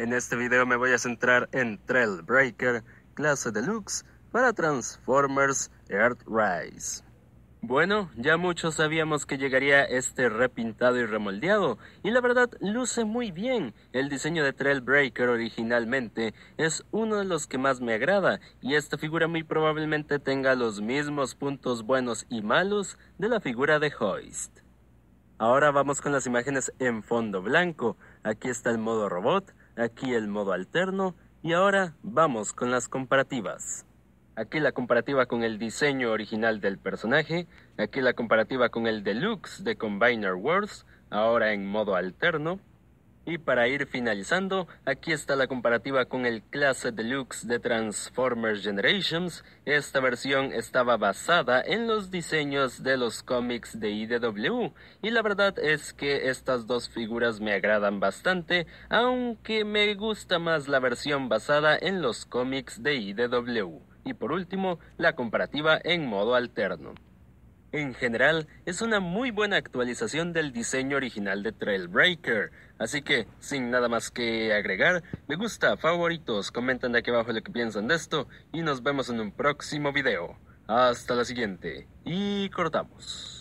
En este video me voy a centrar en Trailbreaker, clase deluxe, para Transformers Earthrise. Bueno, ya muchos sabíamos que llegaría este repintado y remoldeado, y la verdad luce muy bien. El diseño de Trailbreaker originalmente es uno de los que más me agrada, y esta figura muy probablemente tenga los mismos puntos buenos y malos de la figura de Hoist. Ahora vamos con las imágenes en fondo blanco. Aquí está el modo robot, aquí el modo alterno y ahora vamos con las comparativas. Aquí la comparativa con el diseño original del personaje, aquí la comparativa con el deluxe de Combiner Wars, ahora en modo alterno, y para ir finalizando, aquí está la comparativa con el Clase Deluxe de Transformers Generations. Esta versión estaba basada en los diseños de los cómics de IDW y la verdad es que estas dos figuras me agradan bastante, aunque me gusta más la versión basada en los cómics de IDW. Y por último, la comparativa en modo alterno. En general, es una muy buena actualización del diseño original de Trailbreaker, así que, sin nada más que agregar, me gusta, favoritos, comenten aquí abajo lo que piensan de esto y nos vemos en un próximo video. Hasta la siguiente y cortamos.